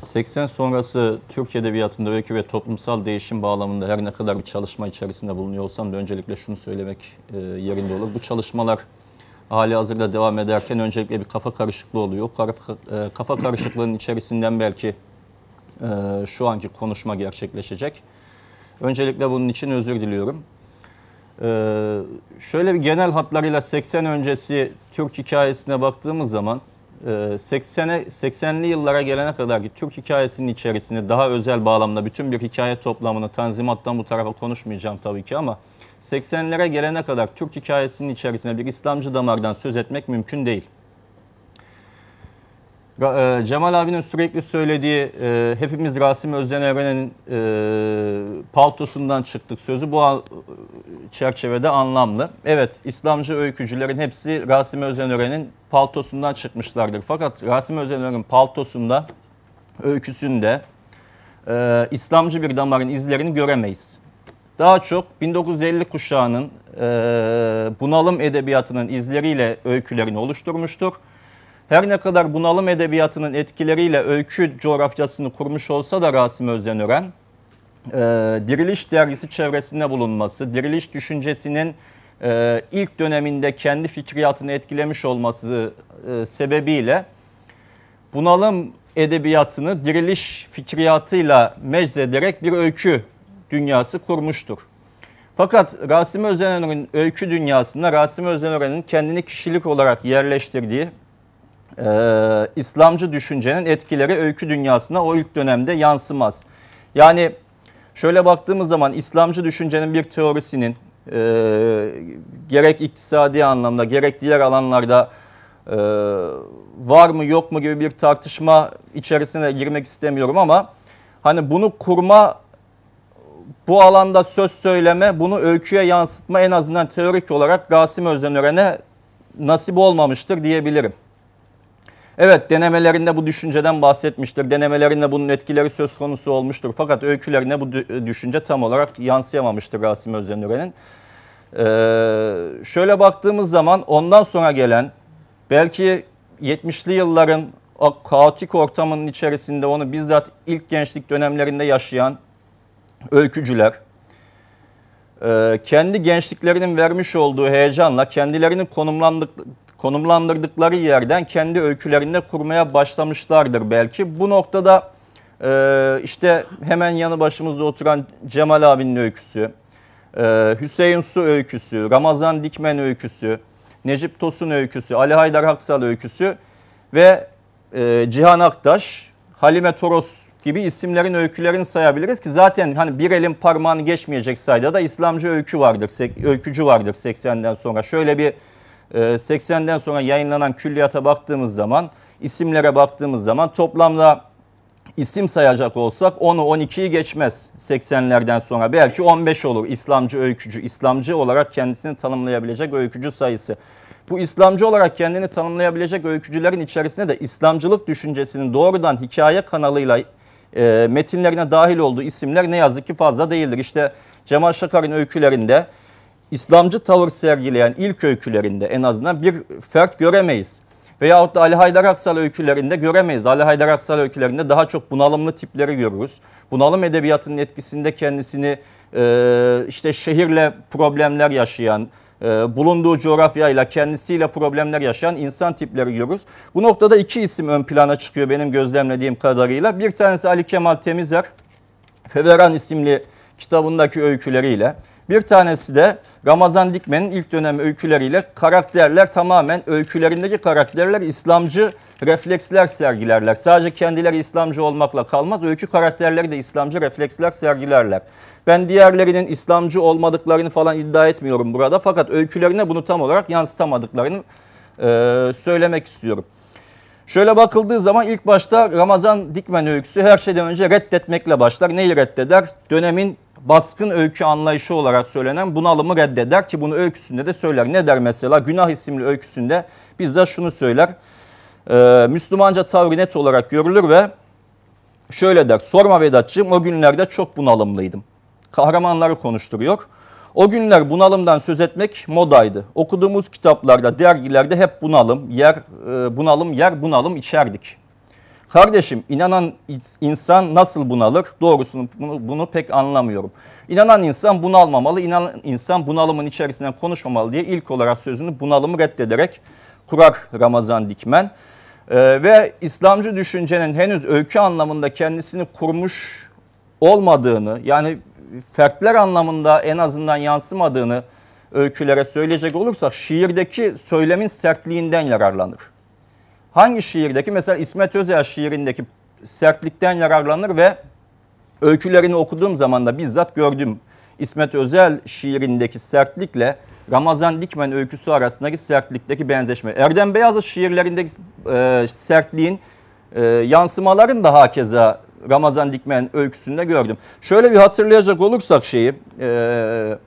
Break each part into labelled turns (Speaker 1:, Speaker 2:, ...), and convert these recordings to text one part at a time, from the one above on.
Speaker 1: 80 sonrası Türk Edebiyatı'nda öykü ve toplumsal değişim bağlamında her ne kadar bir çalışma içerisinde bulunuyor olsam da öncelikle şunu söylemek e, yerinde olur. Bu çalışmalar hali hazırda devam ederken öncelikle bir kafa karışıklığı oluyor. E, kafa, e, karışıklığının içerisinden belki e, şu anki konuşma gerçekleşecek. Öncelikle bunun için özür diliyorum. Ee, şöyle bir genel hatlarıyla 80 öncesi Türk hikayesine baktığımız zaman 80'e ee, 80'li yıllara gelene kadar ki Türk hikayesinin içerisinde daha özel bağlamda bütün bir hikaye toplamını Tanzimat'tan bu tarafa konuşmayacağım tabii ki ama 80'lere gelene kadar Türk hikayesinin içerisinde bir İslamcı damardan söz etmek mümkün değil. E, Cemal abinin sürekli söylediği e, hepimiz Rasim Özden Eren'in e, paltosundan çıktık sözü bu çerçevede anlamlı. Evet İslamcı öykücülerin hepsi Rasim Özden Eren'in paltosundan çıkmışlardır. Fakat Rasim Özden Eren'in paltosunda, öyküsünde İslamcı bir damarın izlerini göremeyiz. Daha çok 1950 kuşağının e, bunalım edebiyatının izleriyle öykülerini oluşturmuştur. Her ne kadar bunalım edebiyatının etkileriyle öykü coğrafyasını kurmuş olsa da Rasim Özdenören, e, Diriliş dergisi çevresinde bulunması, Diriliş düşüncesinin e, ilk döneminde kendi fikriyatını etkilemiş olması e, sebebiyle bunalım edebiyatını diriliş fikriyatıyla meclederek bir öykü dünyası kurmuştur. Fakat Rasim Özdenörenin öykü dünyasında Rasim Özdenörenin kendini kişilik olarak yerleştirdiği e, İslamcı düşüncenin etkileri öykü dünyasına o ilk dönemde yansımaz. Yani şöyle baktığımız zaman İslamcı düşüncenin bir teorisinin e, gerek iktisadi anlamda gerek diğer alanlarda e, var mı yok mu gibi bir tartışma içerisine girmek istemiyorum ama hani bunu kurma bu alanda söz söyleme, bunu öyküye yansıtma en azından teorik olarak Gasim Özenören'e nasip olmamıştır diyebilirim. Evet denemelerinde bu düşünceden bahsetmiştir. Denemelerinde bunun etkileri söz konusu olmuştur. Fakat öykülerine bu e, düşünce tam olarak yansıyamamıştır Rasim Özenüren'in. Ee, şöyle baktığımız zaman ondan sonra gelen belki 70'li yılların o kaotik ortamının içerisinde onu bizzat ilk gençlik dönemlerinde yaşayan öykücüler e, kendi gençliklerinin vermiş olduğu heyecanla kendilerinin konumlandık, konumlandırdıkları yerden kendi öykülerinde kurmaya başlamışlardır belki. Bu noktada e, işte hemen yanı başımızda oturan Cemal abinin öyküsü, e, Hüseyin Su öyküsü, Ramazan Dikmen öyküsü, Necip Tosun öyküsü, Ali Haydar Haksal öyküsü ve e, Cihan Aktaş, Halime Toros gibi isimlerin öykülerini sayabiliriz ki zaten hani bir elin parmağını geçmeyecek sayıda da İslamcı öykü vardır, öykücü vardır 80'den sonra. Şöyle bir 80'den ee, sonra yayınlanan külliyata baktığımız zaman, isimlere baktığımız zaman toplamda isim sayacak olsak 10'u 12'yi geçmez 80'lerden sonra. Belki 15 olur İslamcı öykücü. İslamcı olarak kendisini tanımlayabilecek öykücü sayısı. Bu İslamcı olarak kendini tanımlayabilecek öykücülerin içerisinde de İslamcılık düşüncesinin doğrudan hikaye kanalıyla e, metinlerine dahil olduğu isimler ne yazık ki fazla değildir. İşte Cemal Şakar'ın öykülerinde İslamcı tavır sergileyen ilk öykülerinde en azından bir fert göremeyiz. Veyahut da Ali Haydar Aksal öykülerinde göremeyiz. Ali Haydar Aksal öykülerinde daha çok bunalımlı tipleri görürüz. Bunalım edebiyatının etkisinde kendisini e, işte şehirle problemler yaşayan, e, bulunduğu coğrafyayla kendisiyle problemler yaşayan insan tipleri görürüz. Bu noktada iki isim ön plana çıkıyor benim gözlemlediğim kadarıyla. Bir tanesi Ali Kemal Temizer, Feveran isimli kitabındaki öyküleriyle. Bir tanesi de Ramazan Dikmen'in ilk dönem öyküleriyle karakterler tamamen öykülerindeki karakterler İslamcı refleksler sergilerler. Sadece kendileri İslamcı olmakla kalmaz, öykü karakterleri de İslamcı refleksler sergilerler. Ben diğerlerinin İslamcı olmadıklarını falan iddia etmiyorum burada fakat öykülerine bunu tam olarak yansıtamadıklarını e, söylemek istiyorum. Şöyle bakıldığı zaman ilk başta Ramazan Dikmen öyküsü her şeyden önce reddetmekle başlar. Neyi reddeder? Dönemin baskın öykü anlayışı olarak söylenen bunalımı reddeder ki bunu öyküsünde de söyler. Ne der mesela? Günah isimli öyküsünde bizzat şunu söyler. Ee, Müslümanca tavrı net olarak görülür ve şöyle der. Sorma Vedatçığım o günlerde çok bunalımlıydım. Kahramanları konuşturuyor. O günler bunalımdan söz etmek modaydı. Okuduğumuz kitaplarda, dergilerde hep bunalım, yer e, bunalım, yer bunalım içerdik. Kardeşim inanan insan nasıl bunalır? Doğrusunu bunu, bunu pek anlamıyorum. İnanan insan bunalmamalı, inanan insan bunalımın içerisinden konuşmamalı diye ilk olarak sözünü bunalımı reddederek kurar Ramazan Dikmen. Ee, ve İslamcı düşüncenin henüz öykü anlamında kendisini kurmuş olmadığını yani fertler anlamında en azından yansımadığını öykülere söyleyecek olursak şiirdeki söylemin sertliğinden yararlanır hangi şiirdeki mesela İsmet Özel şiirindeki sertlikten yararlanır ve öykülerini okuduğum zaman da bizzat gördüm. İsmet Özel şiirindeki sertlikle Ramazan Dikmen öyküsü arasındaki sertlikteki benzeşme. Erdem Beyaz'ın şiirlerindeki e, sertliğin e, yansımaların da hakeza Ramazan Dikmen öyküsünde gördüm. Şöyle bir hatırlayacak olursak şeyi e,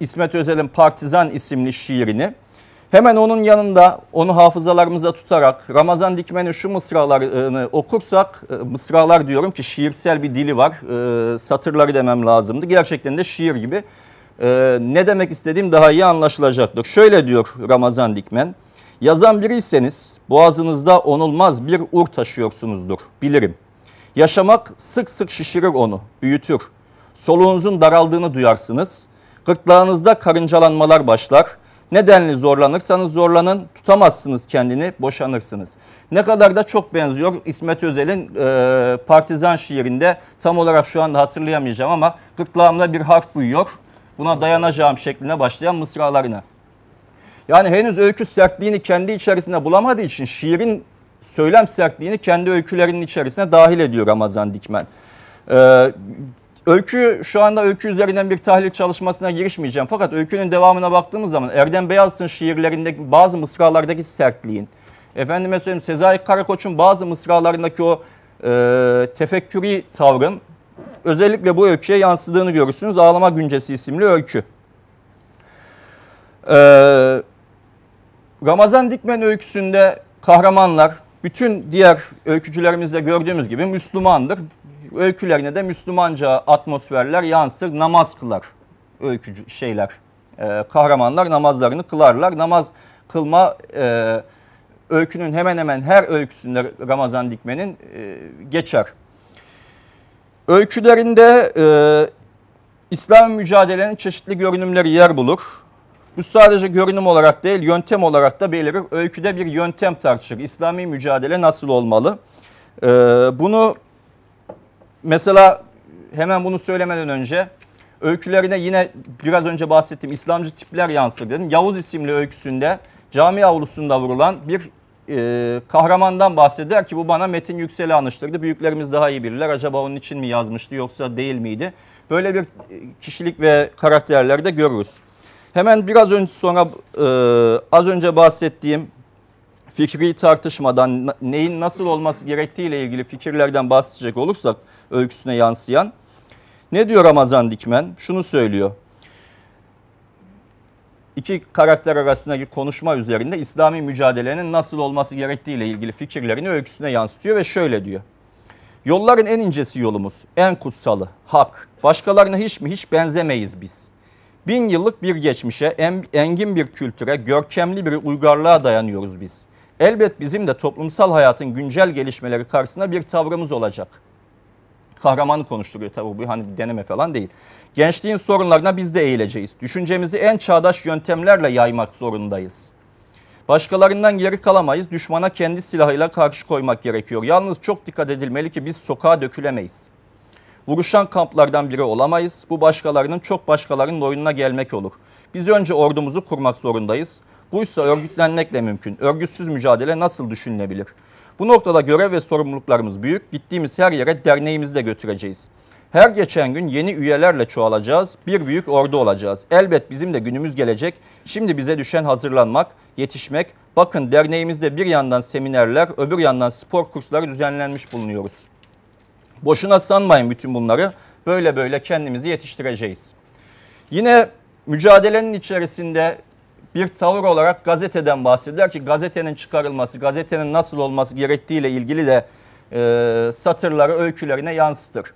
Speaker 1: İsmet Özel'in Partizan isimli şiirini Hemen onun yanında onu hafızalarımıza tutarak Ramazan Dikmen'in şu mısralarını okursak, e, mısralar diyorum ki şiirsel bir dili var, e, satırları demem lazımdı. Gerçekten de şiir gibi. E, ne demek istediğim daha iyi anlaşılacaktır. Şöyle diyor Ramazan Dikmen, yazan biriyseniz boğazınızda onulmaz bir ur taşıyorsunuzdur, bilirim. Yaşamak sık sık şişirir onu, büyütür. Soluğunuzun daraldığını duyarsınız, gırtlağınızda karıncalanmalar başlar.'' Nedenli zorlanırsanız zorlanın tutamazsınız kendini boşanırsınız. Ne kadar da çok benziyor İsmet Özel'in e, Partizan şiirinde tam olarak şu anda hatırlayamayacağım ama gırtlağımda bir harf buyuyor. Buna dayanacağım şeklinde başlayan mısralarına. Yani henüz öykü sertliğini kendi içerisinde bulamadığı için şiirin söylem sertliğini kendi öykülerinin içerisine dahil ediyor Ramazan Dikmen. Ee, Öykü şu anda öykü üzerinden bir tahlil çalışmasına girişmeyeceğim. Fakat öykünün devamına baktığımız zaman Erdem Beyazıt'ın şiirlerindeki bazı mısralardaki sertliğin, efendime söyleyeyim Sezai Karakoç'un bazı mısralarındaki o e, tefekkürü tavrın özellikle bu öyküye yansıdığını görürsünüz. Ağlama Güncesi isimli öykü. Ee, Ramazan Dikmen öyküsünde kahramanlar bütün diğer öykücülerimizde gördüğümüz gibi Müslümandır öykülerine de Müslümanca atmosferler yansır, namaz kılar öykücü şeyler. E, kahramanlar namazlarını kılarlar. Namaz kılma e, öykünün hemen hemen her öyküsünde Ramazan Dikmen'in e, geçer. Öykülerinde e, İslam mücadelenin çeşitli görünümleri yer bulur. Bu sadece görünüm olarak değil, yöntem olarak da belirir. Öyküde bir yöntem tartışır. İslami mücadele nasıl olmalı? Ee, bunu Mesela hemen bunu söylemeden önce öykülerine yine biraz önce bahsettiğim İslamcı tipler yansır dedim. Yavuz isimli öyküsünde cami avlusunda vurulan bir e, kahramandan bahseder ki bu bana Metin Yüksel'i anıştırdı. Büyüklerimiz daha iyi bilirler. Acaba onun için mi yazmıştı yoksa değil miydi? Böyle bir e, kişilik ve karakterlerde görürüz. Hemen biraz önce sonra e, az önce bahsettiğim fikri tartışmadan neyin nasıl olması gerektiğiyle ilgili fikirlerden bahsedecek olursak öyküsüne yansıyan ne diyor Ramazan Dikmen? Şunu söylüyor. İki karakter arasındaki konuşma üzerinde İslami mücadelenin nasıl olması gerektiğiyle ilgili fikirlerini öyküsüne yansıtıyor ve şöyle diyor. Yolların en incesi yolumuz, en kutsalı, hak. Başkalarına hiç mi hiç benzemeyiz biz. Bin yıllık bir geçmişe, en, engin bir kültüre, görkemli bir uygarlığa dayanıyoruz biz. Elbet bizim de toplumsal hayatın güncel gelişmeleri karşısında bir tavrımız olacak. Kahramanı konuşturuyor tabi bu hani bir deneme falan değil. Gençliğin sorunlarına biz de eğileceğiz. Düşüncemizi en çağdaş yöntemlerle yaymak zorundayız. Başkalarından geri kalamayız. Düşmana kendi silahıyla karşı koymak gerekiyor. Yalnız çok dikkat edilmeli ki biz sokağa dökülemeyiz. Vuruşan kamplardan biri olamayız. Bu başkalarının çok başkalarının oyununa gelmek olur. Biz önce ordumuzu kurmak zorundayız. Buysa örgütlenmekle mümkün. Örgütsüz mücadele nasıl düşünülebilir? Bu noktada görev ve sorumluluklarımız büyük. Gittiğimiz her yere derneğimizi de götüreceğiz. Her geçen gün yeni üyelerle çoğalacağız, bir büyük ordu olacağız. Elbet bizim de günümüz gelecek. Şimdi bize düşen hazırlanmak, yetişmek. Bakın derneğimizde bir yandan seminerler, öbür yandan spor kursları düzenlenmiş bulunuyoruz. Boşuna sanmayın bütün bunları. Böyle böyle kendimizi yetiştireceğiz. Yine mücadelenin içerisinde bir tavır olarak gazeteden bahseder ki gazetenin çıkarılması, gazetenin nasıl olması gerektiğiyle ilgili de e, satırları öykülerine yansıtır.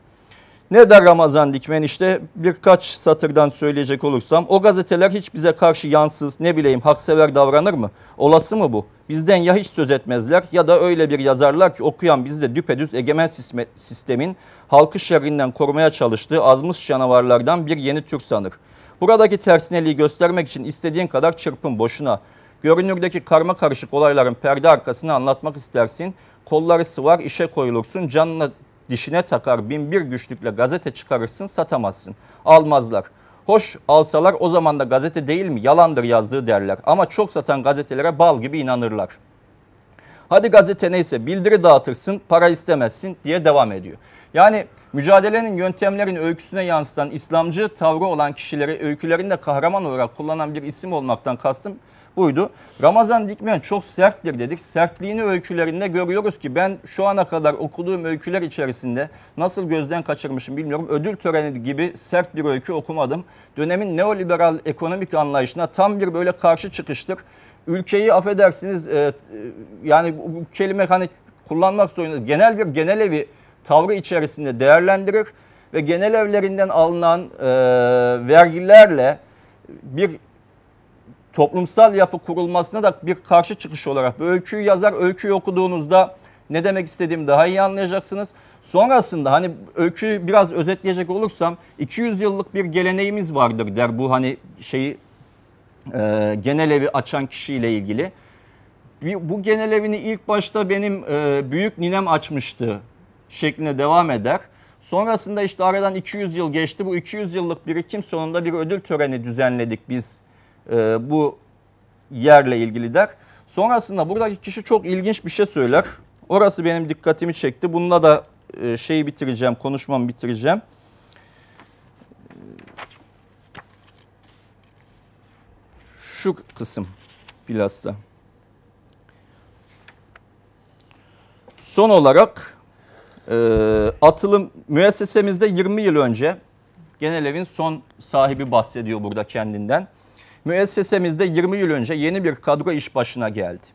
Speaker 1: Ne der Ramazan Dikmen işte birkaç satırdan söyleyecek olursam o gazeteler hiç bize karşı yansız ne bileyim haksever davranır mı? Olası mı bu? Bizden ya hiç söz etmezler ya da öyle bir yazarlar ki okuyan bizi de düpedüz egemen sistemin halkı şerrinden korumaya çalıştığı azmış canavarlardan bir yeni Türk sanır. Buradaki tersineliği göstermek için istediğin kadar çırpın boşuna. Görünürdeki karma karışık olayların perde arkasını anlatmak istersin. Kolları sıvar, işe koyulursun, canına dişine takar bin bir güçlükle gazete çıkarırsın satamazsın. Almazlar. Hoş alsalar o zaman da gazete değil mi yalandır yazdığı derler. Ama çok satan gazetelere bal gibi inanırlar. Hadi gazete neyse bildiri dağıtırsın para istemezsin diye devam ediyor. Yani mücadelenin yöntemlerin öyküsüne yansıtan İslamcı tavrı olan kişileri öykülerinde kahraman olarak kullanan bir isim olmaktan kastım buydu. Ramazan Dikmen çok serttir dedik. Sertliğini öykülerinde görüyoruz ki ben şu ana kadar okuduğum öyküler içerisinde nasıl gözden kaçırmışım bilmiyorum. Ödül töreni gibi sert bir öykü okumadım. Dönemin neoliberal ekonomik anlayışına tam bir böyle karşı çıkıştır. Ülkeyi affedersiniz e, e yani bu kelime hani kullanmak zorunda genel bir genel evi tavrı içerisinde değerlendirir ve genel evlerinden alınan e, vergilerle bir toplumsal yapı kurulmasına da bir karşı çıkış olarak bir öyküyü yazar. Öyküyü okuduğunuzda ne demek istediğimi daha iyi anlayacaksınız. Sonrasında hani öyküyü biraz özetleyecek olursam 200 yıllık bir geleneğimiz vardır der bu hani şeyi e, genel evi açan kişiyle ilgili. Bu genel evini ilk başta benim e, büyük ninem açmıştı şeklinde devam eder. Sonrasında işte aradan 200 yıl geçti. Bu 200 yıllık birikim sonunda bir ödül töreni düzenledik biz e, bu yerle ilgili der. Sonrasında buradaki kişi çok ilginç bir şey söyler. Orası benim dikkatimi çekti. Bununla da e, şeyi bitireceğim, konuşmamı bitireceğim. Şu kısım bilhassa. Son olarak e, atılım müessesemizde 20 yıl önce genel evin son sahibi bahsediyor burada kendinden. Müessesemizde 20 yıl önce yeni bir kadro iş başına geldi.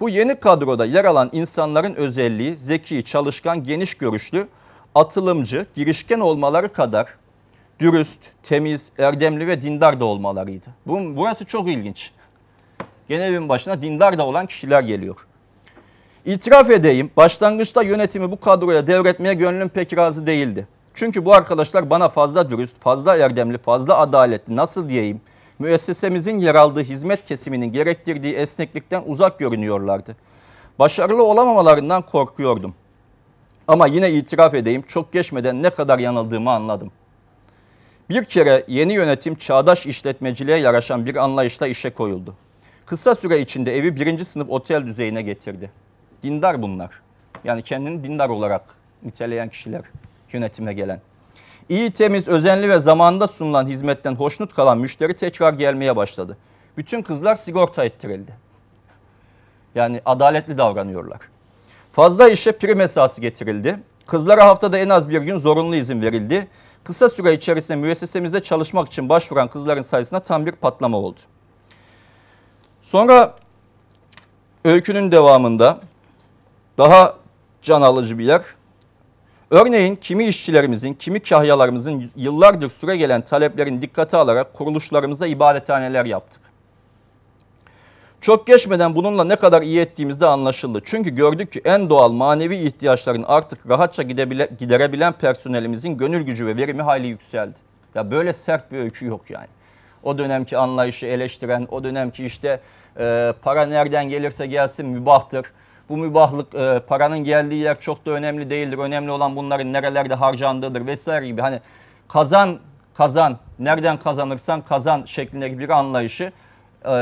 Speaker 1: Bu yeni kadroda yer alan insanların özelliği zeki, çalışkan, geniş görüşlü, atılımcı, girişken olmaları kadar dürüst, temiz, erdemli ve dindar da olmalarıydı. Bu Burası çok ilginç. Genel evin başına dindar da olan kişiler geliyor. İtiraf edeyim başlangıçta yönetimi bu kadroya devretmeye gönlüm pek razı değildi. Çünkü bu arkadaşlar bana fazla dürüst, fazla erdemli, fazla adaletli nasıl diyeyim müessesemizin yer aldığı hizmet kesiminin gerektirdiği esneklikten uzak görünüyorlardı. Başarılı olamamalarından korkuyordum. Ama yine itiraf edeyim çok geçmeden ne kadar yanıldığımı anladım. Bir kere yeni yönetim çağdaş işletmeciliğe yaraşan bir anlayışla işe koyuldu. Kısa süre içinde evi birinci sınıf otel düzeyine getirdi. Dindar bunlar. Yani kendini dindar olarak niteleyen kişiler yönetime gelen. İyi, temiz, özenli ve zamanında sunulan hizmetten hoşnut kalan müşteri tekrar gelmeye başladı. Bütün kızlar sigorta ettirildi. Yani adaletli davranıyorlar. Fazla işe prim esası getirildi. Kızlara haftada en az bir gün zorunlu izin verildi. Kısa süre içerisinde müessesemize çalışmak için başvuran kızların sayısına tam bir patlama oldu. Sonra öykünün devamında daha can alıcı bir yer. Örneğin kimi işçilerimizin, kimi kahyalarımızın yıllardır süre gelen taleplerin dikkate alarak kuruluşlarımızda ibadethaneler yaptık. Çok geçmeden bununla ne kadar iyi ettiğimiz de anlaşıldı. Çünkü gördük ki en doğal manevi ihtiyaçların artık rahatça gidebile, giderebilen personelimizin gönül gücü ve verimi hayli yükseldi. Ya böyle sert bir öykü yok yani. O dönemki anlayışı eleştiren, o dönemki işte e, para nereden gelirse gelsin mübahtır bu mübahlık e, paranın geldiği yer çok da önemli değildir. Önemli olan bunların nerelerde harcandığıdır vesaire gibi. Hani kazan kazan nereden kazanırsan kazan şeklindeki bir anlayışı e,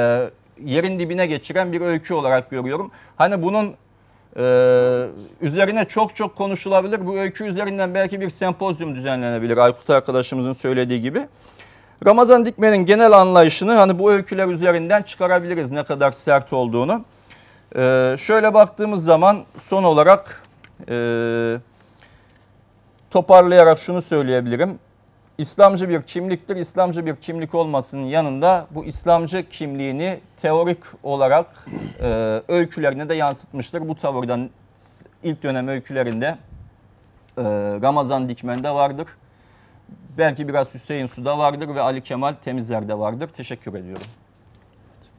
Speaker 1: yerin dibine geçiren bir öykü olarak görüyorum. Hani bunun ee, üzerine çok çok konuşulabilir. Bu öykü üzerinden belki bir sempozyum düzenlenebilir Aykut arkadaşımızın söylediği gibi. Ramazan Dikmen'in genel anlayışını hani bu öyküler üzerinden çıkarabiliriz ne kadar sert olduğunu. Ee, şöyle baktığımız zaman son olarak e, toparlayarak şunu söyleyebilirim. İslamcı bir kimliktir. İslamcı bir kimlik olmasının yanında bu İslamcı kimliğini teorik olarak e, öykülerine de yansıtmıştır. Bu tavırdan ilk dönem öykülerinde e, Ramazan Dikmen'de vardır. Belki biraz Hüseyin Su'da vardır ve Ali Kemal Temizler'de vardır. Teşekkür ediyorum.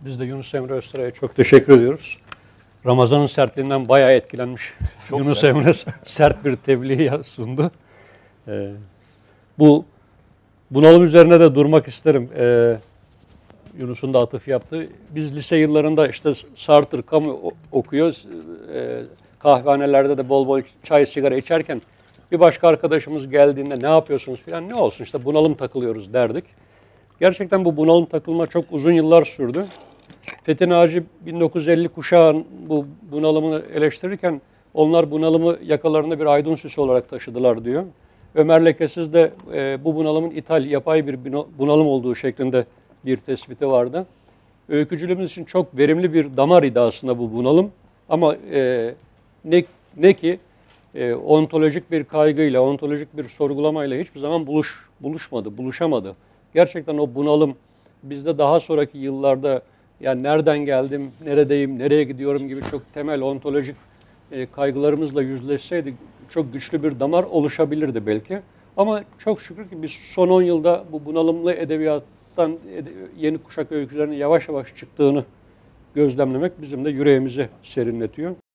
Speaker 1: Biz de Yunus Emre Öztürk'e çok teşekkür
Speaker 2: ediyoruz. Ramazan'ın sertliğinden bayağı etkilenmiş. Çok Yunus sert. Emre sert bir tebliğ sundu. Ee, bu bunalım üzerine de durmak isterim. Ee, Yunus'un da atıf yaptı. Biz lise yıllarında işte Sartre kamu okuyoruz. Ee, kahvehanelerde de bol bol çay sigara içerken bir başka arkadaşımız geldiğinde ne yapıyorsunuz filan ne olsun işte bunalım takılıyoruz derdik. Gerçekten bu bunalım takılma çok uzun yıllar sürdü. Fethi ağacı 1950 kuşağın bu bunalımını eleştirirken onlar bunalımı yakalarında bir aydın süsü olarak taşıdılar diyor. Ömer Lekesiz de e, bu bunalımın ithal, yapay bir bunalım olduğu şeklinde bir tespiti vardı. Öykücülüğümüz için çok verimli bir damar idi aslında bu bunalım. Ama e, ne, ne ki e, ontolojik bir kaygıyla, ontolojik bir sorgulamayla hiçbir zaman buluş buluşmadı, buluşamadı. Gerçekten o bunalım bizde daha sonraki yıllarda yani nereden geldim, neredeyim, nereye gidiyorum gibi çok temel ontolojik e, kaygılarımızla yüzleşseydi çok güçlü bir damar oluşabilirdi belki. Ama çok şükür ki biz son 10 yılda bu bunalımlı edebiyattan yeni kuşak öykülerinin yavaş yavaş çıktığını gözlemlemek bizim de yüreğimizi serinletiyor.